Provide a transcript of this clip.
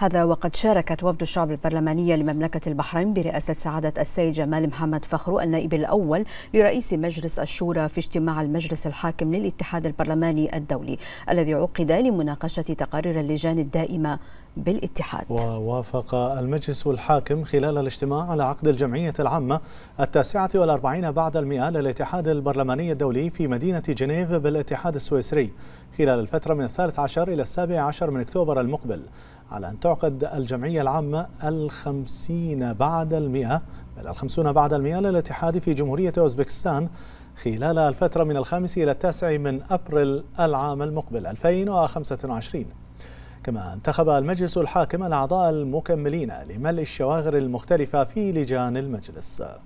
هذا وقد شاركت وفد الشعب البرلمانية لمملكة البحرين برئاسة سعادة السيد جمال محمد فخرو النائب الأول لرئيس مجلس الشورى في اجتماع المجلس الحاكم للاتحاد البرلماني الدولي الذي عقد لمناقشة تقارير اللجان الدائمة بالاتحاد ووافق المجلس الحاكم خلال الاجتماع على عقد الجمعية العامة التاسعة والأربعين بعد المئة للاتحاد البرلماني الدولي في مدينة جنيف بالاتحاد السويسري خلال الفترة من الثالث عشر إلى السابع عشر من أكتوبر المقبل على أن تعقد الجمعية العامة الخمسين بعد المئة بل الخمسون بعد المئة للاتحاد في جمهورية أوزبكستان خلال الفترة من الخامس إلى التاسع من أبريل العام المقبل 2025 كما انتخب المجلس الحاكم الأعضاء المكملين لملء الشواغر المختلفة في لجان المجلس